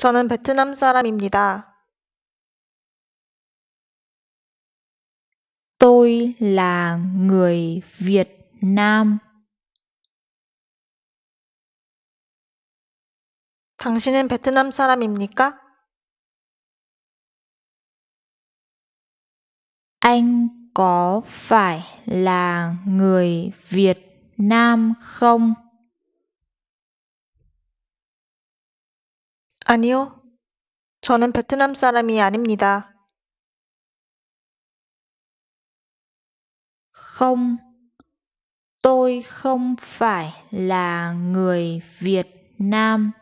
저는 베트남 사람입니다. Tôi là người Việt Nam. 당신은 베트남 사람입니까? Anh có phải là người Việt Nam không? 아니요. 저는 베트남 사람이 아닙니다. Không. Tôi không phải là người Việt Nam.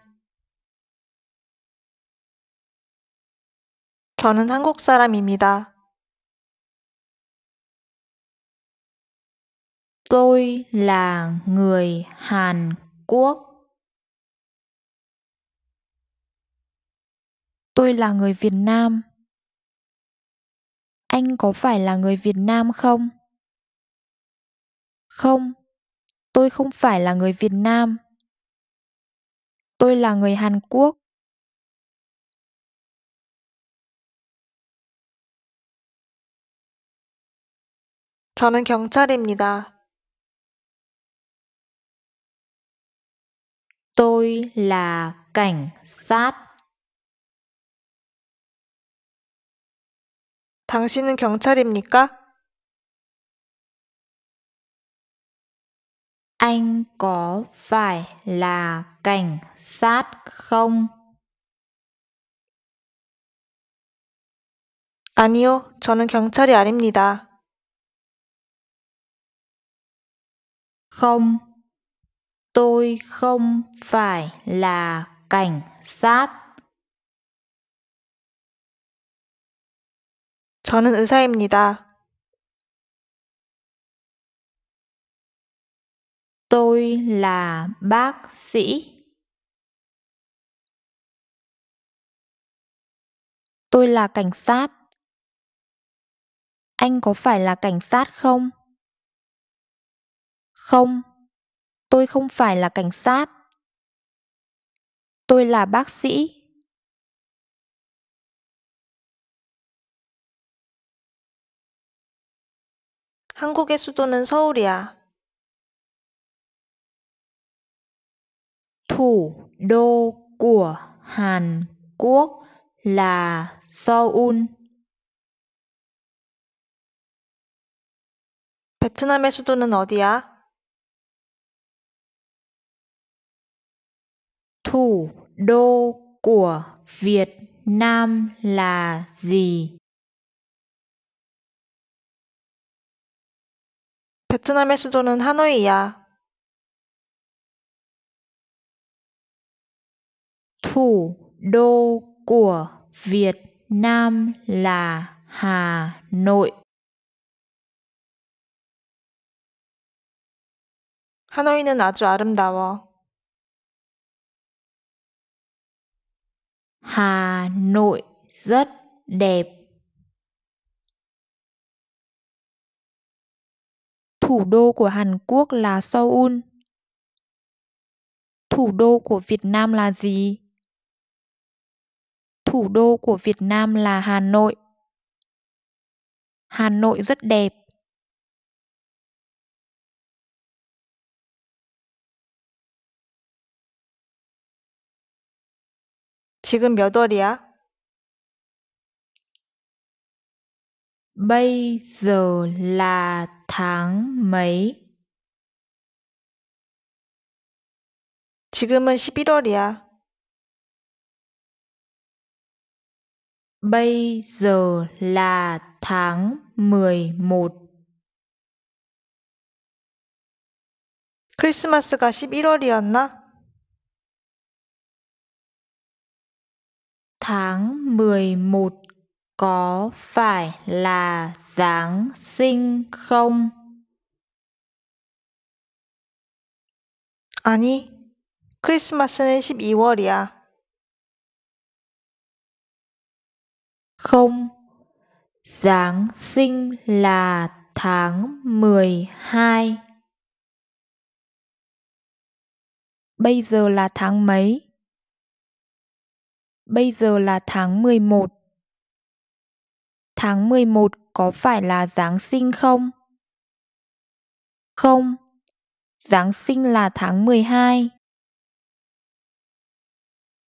저는 한국 사람입니다. Tôi là người Hàn Quốc. tôi là người Việt Nam. Anh có phải là người Việt Nam không? Không, tôi không phải là người Việt Nam. Tôi là người Hàn Quốc. 저는 경찰입니다. Tôi là cảnh sát. 당신은 경찰입니까? Anh có phải là cảnh sát không? 아니요, 저는 경찰이 아닙니다. Không, tôi không phải là cảnh sát. 저는 의사입니다. Tôi là bác sĩ. Tôi là cảnh sát. Anh có phải là cảnh sát không? Không, tôi không phải là cảnh sát. Tôi là bác sĩ. 한국의 수도는 서울이야. Thủ đô của Hàn Quốc là Seoul. 베트남의 수도는 어디야? Thủ đô của Việt Nam là gì? 베트남의 수도는 하노이야. Thủ đô của Việt Nam là Hà Nội. 하노이는 아주 아름다워. Hà Nội rất đẹp. Thủ đô của Hàn Quốc là Seoul. Thủ đô của Việt Nam là gì? Thủ đô của Việt Nam là Hà Nội. Hà Nội rất đẹp. 지금 몇 월이야? Bây giờ là tháng mấy? 지금은 11월이야. Bây giờ là tháng 11. 크리스마스가 11월이었나? tháng 11 có phải là giáng sinh không? 아니, 크리스마스는 12월이야. Không, Giáng sinh là tháng 12. Bây giờ là tháng mấy? Bây giờ là tháng 11 tháng 11 có phải là Giáng sinh không? Không, Giáng sinh là tháng 12.